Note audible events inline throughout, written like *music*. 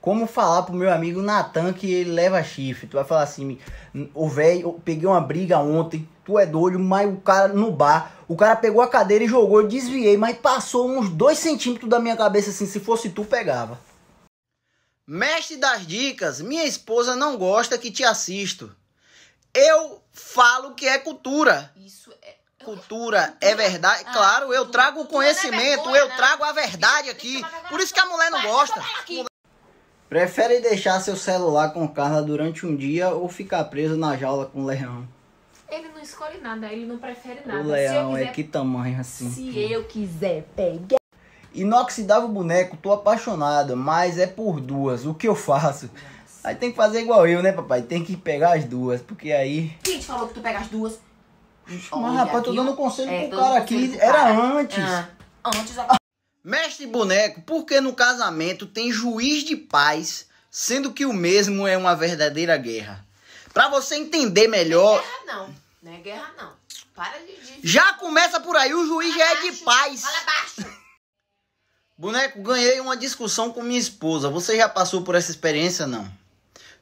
Como falar pro meu amigo Natan que ele leva chifre? Tu vai falar assim, o velho, peguei uma briga ontem, tu é doido, mas o cara no bar, o cara pegou a cadeira e jogou, eu desviei, mas passou uns dois centímetros da minha cabeça assim, se fosse tu, pegava. Mestre das dicas, minha esposa não gosta que te assisto. Eu falo que é cultura. Isso é cultura *laughs* é verdade. Ah, claro, eu trago o é conhecimento, eu trago a verdade aqui. Por isso que a mulher não gosta. Prefere deixar seu celular com Carla durante um dia ou ficar preso na jaula com o leão? Ele não escolhe nada, ele não prefere nada. O leão é quiser... é que tamanho assim. Se que... eu quiser pegar. Inoxidável boneco, tô apaixonada, mas é por duas. O que eu faço? Aí tem que fazer igual eu, né, papai? Tem que pegar as duas, porque aí. Quem te falou que tu pega as duas? Mas, rapaz, tô dando conselho é, pro cara aqui. Era antes. Ah, antes a... Mestre boneco, por que no casamento tem juiz de paz, sendo que o mesmo é uma verdadeira guerra? Para você entender melhor. Não é guerra, não. Não é guerra, não. Para de. Já começa por aí, o juiz já é de paz. Fala baixo. Boneco, ganhei uma discussão com minha esposa. Você já passou por essa experiência, não?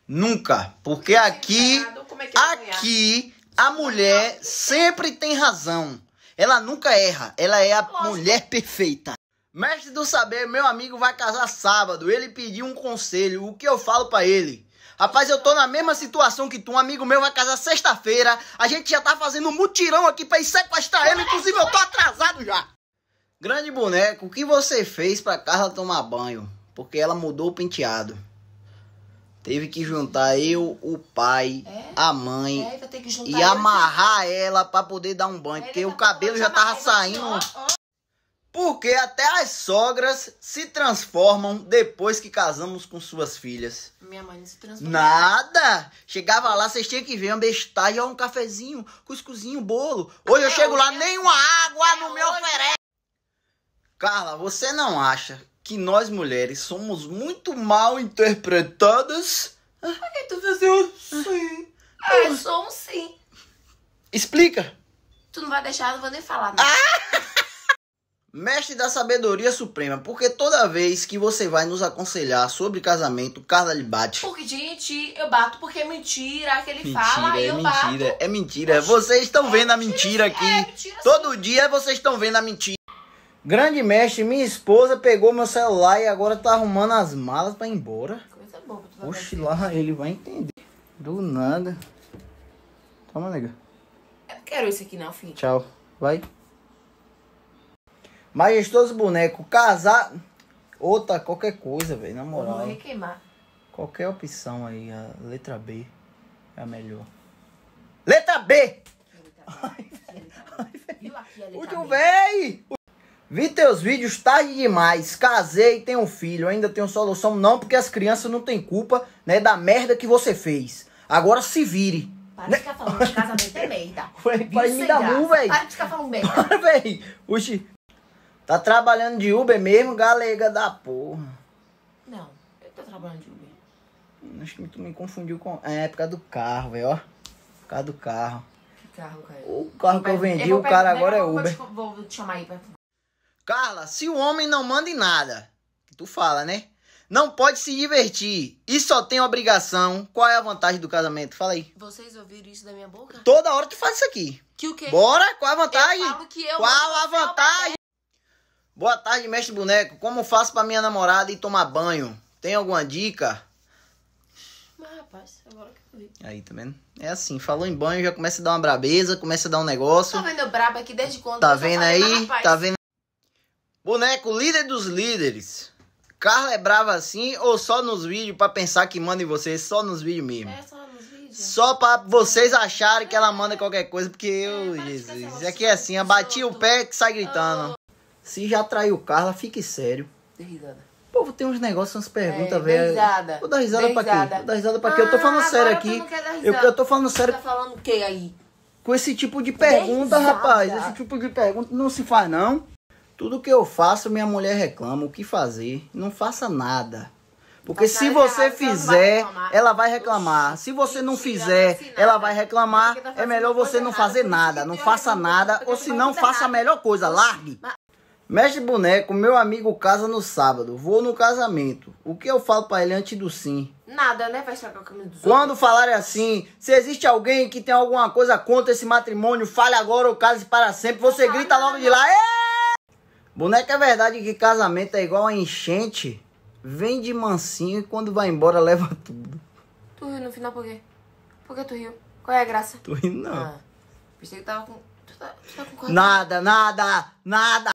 Nunca. Porque é é aqui. É aqui, a mulher sempre tem razão. Ela nunca erra. Ela é a mulher perfeita. Mestre do Saber, meu amigo vai casar sábado. Ele pediu um conselho. O que eu falo para ele? Rapaz, eu tô na mesma situação que tu. Um amigo meu vai casar sexta-feira. A gente já tá fazendo um mutirão aqui pra ir sequestrar ele. Inclusive, eu tô atrasado já. Grande boneco, o que você fez pra Carla tomar banho? Porque ela mudou o penteado. Teve que juntar eu, o pai, é? a mãe é, e né? amarrar ela pra poder dar um banho. Porque tá o cabelo já tava saindo. Porque até as sogras se transformam depois que casamos com suas filhas. Minha mãe não se transformou. Nada! Chegava lá, vocês tinham que ver uma bestagem, um cafezinho, cuscuzinho, bolo. Hoje eu é, chego lá, é nem uma assim. água é não me oferece. Carla, você não acha que nós mulheres somos muito mal interpretadas? Por que tu fazendo sim? Ah, eu sou um sim. Explica. Tu não vai deixar, eu não vou nem falar. Não. Ah! Mestre da sabedoria suprema, porque toda vez que você vai nos aconselhar sobre casamento, Carla lhe bate. Porque, gente, eu bato porque é mentira que ele mentira, fala, é eu mentira, bato. É mentira, vocês estão é vendo a mentira, é aqui. É mentira, Todo dia vocês estão vendo a mentira. Grande mestre, minha esposa pegou meu celular e agora tá arrumando as malas pra ir embora. Coisa boa, tu Oxi, assim. lá ele vai entender. Do nada. Toma, nega. Eu não quero esse aqui não, filho. Tchau. Vai. Majestoso boneco, casar. Outra, qualquer coisa, velho, na moral. Morrer queimar. Qualquer opção aí, a letra B é a melhor. Letra B! Último, véi! Vi teus vídeos tarde demais. Casei, tenho um filho, ainda tenho solução. Não, porque as crianças não têm culpa, né, da merda que você fez. Agora se vire. Para de ficar falando de casamento é merda. Para *laughs* de me dar ruim velho. Para de ficar falando merda. Para, *laughs* velho. Oxi. Tá trabalhando de Uber mesmo, galega da porra. Não, eu tô trabalhando de Uber. Acho que tu me confundiu com. É, é por causa do carro, velho, ó. Por causa do carro. Que carro, cara? O carro que eu vendi, eu o cara agora é Uber. Vou te, vou te chamar aí pra. Carla, se o homem não manda em nada, tu fala, né? Não pode se divertir e só tem obrigação. Qual é a vantagem do casamento? Fala aí. Vocês ouviram isso da minha boca? Toda hora tu faz isso aqui. Que o quê? Bora, qual a vantagem? Eu falo que eu qual a vantagem? Boa tarde, mestre boneco. Como faço para minha namorada ir tomar banho? Tem alguma dica? Mas rapaz, agora que eu vi. Aí, tá vendo? É assim, falou em banho, já começa a dar uma brabeza, começa a dar um negócio. Tá vendo braba aqui desde quando? Tá vendo aí? Mas, tá vendo? Boneco, líder dos líderes. Carla é brava assim ou só nos vídeos para pensar que manda em vocês? Só nos vídeos mesmo. É, só nos vídeos. Só pra vocês acharem que ela manda qualquer coisa, porque eu, é, Jesus. É que é assim, abati o pé que sai gritando. Se já traiu Carla, fique sério. Dê risada. Povo, tem uns negócios, umas perguntas, é, velho. risada. Vou dar risada dê pra risada. quê? Vou dar risada pra quê? Ah, eu tô ah, falando sério aqui. Eu, eu tô falando tá sério. Você tá falando o quê aí? Com esse tipo de pergunta, rapaz. Esse tipo de pergunta não se faz, não. Tudo que eu faço, minha mulher reclama. O que fazer? Não faça nada. Porque se você errado, fizer, ela vai, ela vai reclamar. se você não fizer, ela vai reclamar. Tá é melhor você não fazer nada. Não faça nada. Ou tá se não, faça a melhor coisa. Largue. Mestre Boneco, meu amigo casa no sábado. Vou no casamento. O que eu falo para ele antes do sim? Nada, né? Vai estragar o caminho dos Quando outros. falarem assim, se existe alguém que tem alguma coisa contra esse matrimônio, fale agora ou case para sempre. Você ah, grita logo de lá. Ê! Boneco, é verdade que casamento é igual a enchente? Vem de mansinho e quando vai embora leva *laughs* tudo. Tu riu no final por quê? Por que tu riu? Qual é a graça? Tu riu não. Ah, pensei que tava com... Tu tá, tu tá com... Nada, nada, nada.